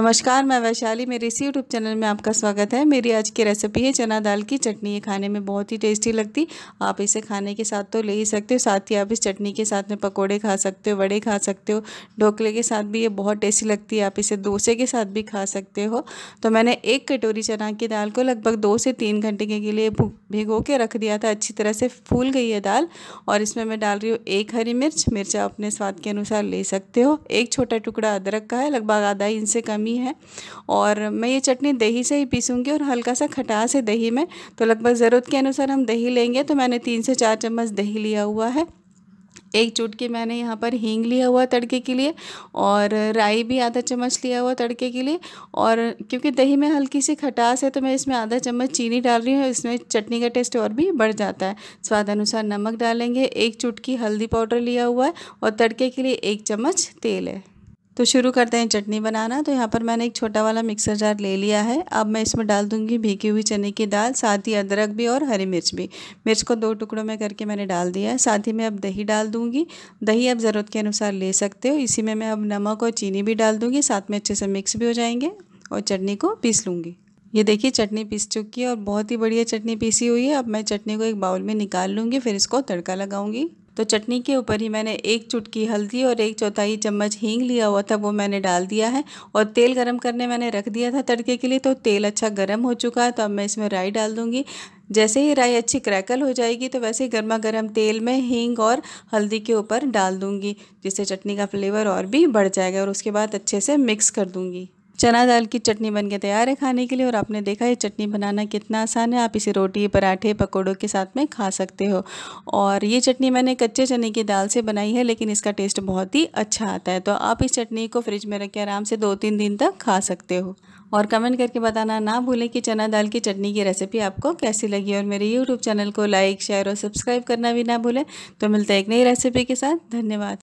नमस्कार मैं वैशाली मेरे इसी यूट्यूब चैनल में आपका स्वागत है मेरी आज की रेसिपी है चना दाल की चटनी ये खाने में बहुत ही टेस्टी लगती आप इसे खाने के साथ तो ले ही सकते हो साथ ही आप इस चटनी के साथ में पकोड़े खा सकते हो वड़े खा सकते हो ढोकले के साथ भी ये बहुत टेस्टी लगती है आप इसे डोसे के साथ भी खा सकते हो तो मैंने एक कटोरी चना की दाल को लगभग दो से तीन घंटे के लिए भिगो के रख दिया था अच्छी तरह से फूल गई है दाल और इसमें मैं डाल रही हूँ एक हरी मिर्च मिर्च आप अपने स्वाद के अनुसार ले सकते हो एक छोटा टुकड़ा अदरक का है लगभग आधा इंच से कम ही है और मैं ये चटनी दही से ही पीसूँगी और हल्का सा खटास है दही में तो लगभग ज़रूरत के अनुसार हम दही लेंगे तो मैंने तीन से चार चम्मच दही लिया हुआ है एक चुटकी मैंने यहाँ पर हींग लिया हुआ तड़के के लिए और राई भी आधा चम्मच लिया हुआ तड़के के लिए और क्योंकि दही में हल्की सी खटास है तो मैं इसमें आधा चम्मच चीनी डाल रही हूँ इसमें चटनी का टेस्ट और भी बढ़ जाता है स्वाद अनुसार नमक डालेंगे एक चुटकी हल्दी पाउडर लिया हुआ है और तड़के के लिए एक चम्मच तेल है तो शुरू करते हैं चटनी बनाना तो यहाँ पर मैंने एक छोटा वाला मिक्सर जार ले लिया है अब मैं इसमें डाल दूंगी भीगी हुई चने की दाल साथ ही अदरक भी और हरी मिर्च भी मिर्च को दो टुकड़ों में करके मैंने डाल दिया है साथ ही मैं अब दही डाल दूंगी दही आप ज़रूरत के अनुसार ले सकते हो इसी में मैं अब नमक और चीनी भी डाल दूँगी साथ में अच्छे से मिक्स भी हो जाएंगे और चटनी को पीस लूँगी ये देखिए चटनी पीस चुकी है और बहुत ही बढ़िया चटनी पीसी हुई है अब मैं चटनी को एक बाउल में निकाल लूँगी फिर इसको तड़का लगाऊँगी तो चटनी के ऊपर ही मैंने एक चुटकी हल्दी और एक चौथाई चम्मच हींग लिया हुआ था वो मैंने डाल दिया है और तेल गरम करने मैंने रख दिया था तड़के के लिए तो तेल अच्छा गरम हो चुका है तो अब मैं इसमें राई डाल दूंगी जैसे ही राई अच्छी क्रैकल हो जाएगी तो वैसे ही गर्मा गर्म तेल में हींग और हल्दी के ऊपर डाल दूँगी जिससे चटनी का फ्लेवर और भी बढ़ जाएगा और उसके बाद अच्छे से मिक्स कर दूँगी चना दाल की चटनी बन के तैयार है खाने के लिए और आपने देखा ये चटनी बनाना कितना आसान है आप इसे रोटी पराठे पकौड़ों के साथ में खा सकते हो और ये चटनी मैंने कच्चे चने की दाल से बनाई है लेकिन इसका टेस्ट बहुत ही अच्छा आता है तो आप इस चटनी को फ्रिज में रख के आराम से दो तीन दिन तक खा सकते हो और कमेंट करके बताना ना भूलें कि चना दाल की चटनी की रेसिपी आपको कैसी लगी और मेरे यूट्यूब चैनल को लाइक शेयर और सब्सक्राइब करना भी ना भूलें तो मिलते हैं एक नई रेसिपी के साथ धन्यवाद